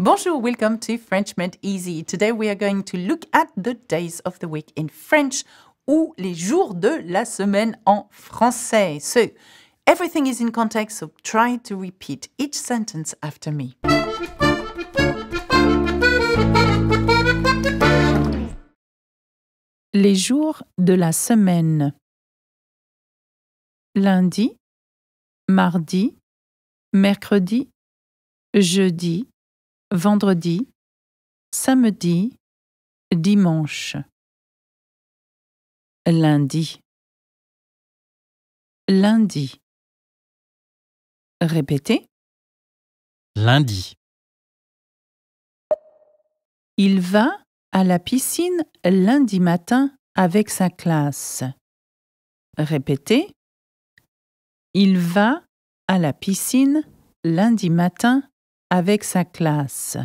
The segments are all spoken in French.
Bonjour, welcome to French Made Easy. Today we are going to look at the days of the week in French ou les jours de la semaine en français. So, everything is in context, so try to repeat each sentence after me. Les jours de la semaine. Lundi, mardi, mercredi, jeudi, vendredi, samedi, dimanche, lundi, lundi. Répétez. Lundi. Il va à la piscine lundi matin avec sa classe. Répétez. Il va à la piscine lundi matin avec sa classe.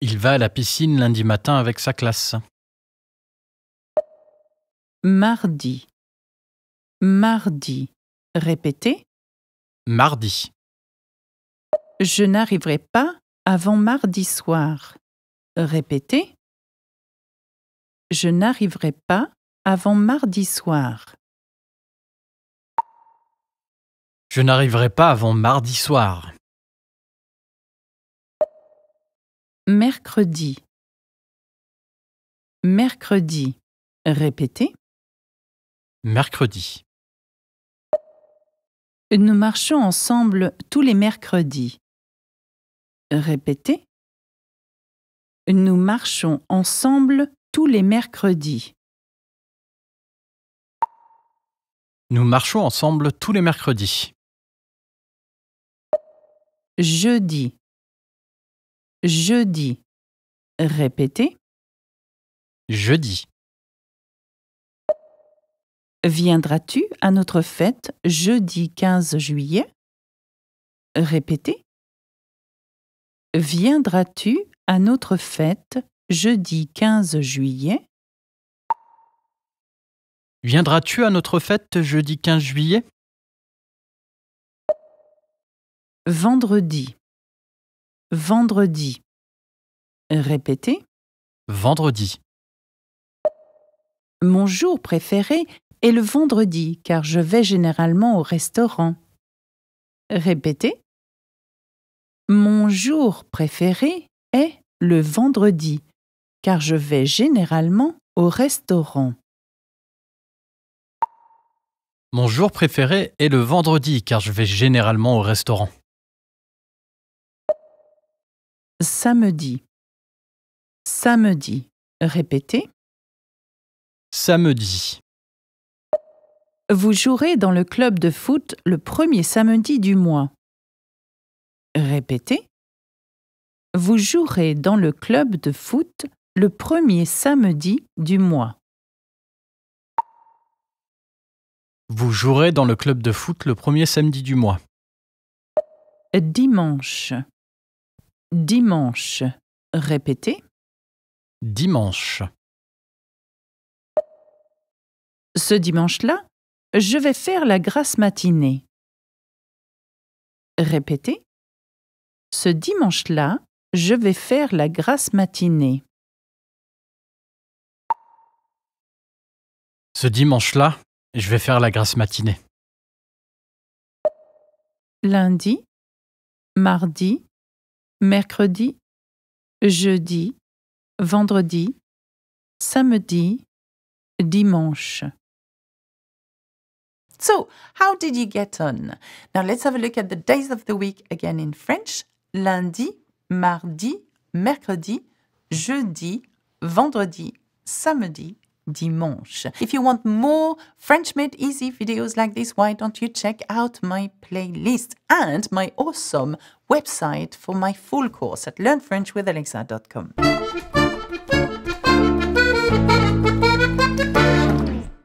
Il va à la piscine lundi matin avec sa classe. Mardi. Mardi. Répétez. Mardi. Je n'arriverai pas avant mardi soir. Répétez. Je n'arriverai pas avant mardi soir. Je n'arriverai pas avant mardi soir. Mercredi. Mercredi. Répétez. Mercredi. Nous marchons ensemble tous les mercredis. Répétez. Nous marchons ensemble tous les mercredis. Nous marchons ensemble tous les mercredis jeudi, jeudi. Répétez. Jeudi. Viendras-tu à notre fête jeudi 15 juillet Répétez. Viendras-tu à notre fête jeudi 15 juillet Viendras-tu à notre fête jeudi 15 juillet Vendredi. Vendredi. Répétez. Vendredi. Mon jour préféré est le vendredi car je vais généralement au restaurant. Répétez. Mon jour préféré est le vendredi car je vais généralement au restaurant. Mon jour préféré est le vendredi car je vais généralement au restaurant. Samedi. Samedi. Répétez. Samedi. Vous jouerez dans le club de foot le premier samedi du mois. Répétez. Vous jouerez dans le club de foot le premier samedi du mois. Vous jouerez dans le club de foot le premier samedi du mois. Dimanche. Dimanche. Répétez. Dimanche. Ce dimanche-là, je vais faire la grasse matinée. Répétez. Ce dimanche-là, je vais faire la grasse matinée. Ce dimanche-là, je vais faire la grasse matinée. Lundi, mardi, mercredi, jeudi, vendredi, samedi, dimanche. So, how did you get on? Now let's have a look at the days of the week again in French. Lundi, mardi, mercredi, jeudi, vendredi, samedi, dimanche. If you want more French made easy videos like this, why don't you check out my playlist and my awesome website for my full course at learnfrenchwithalexa.com.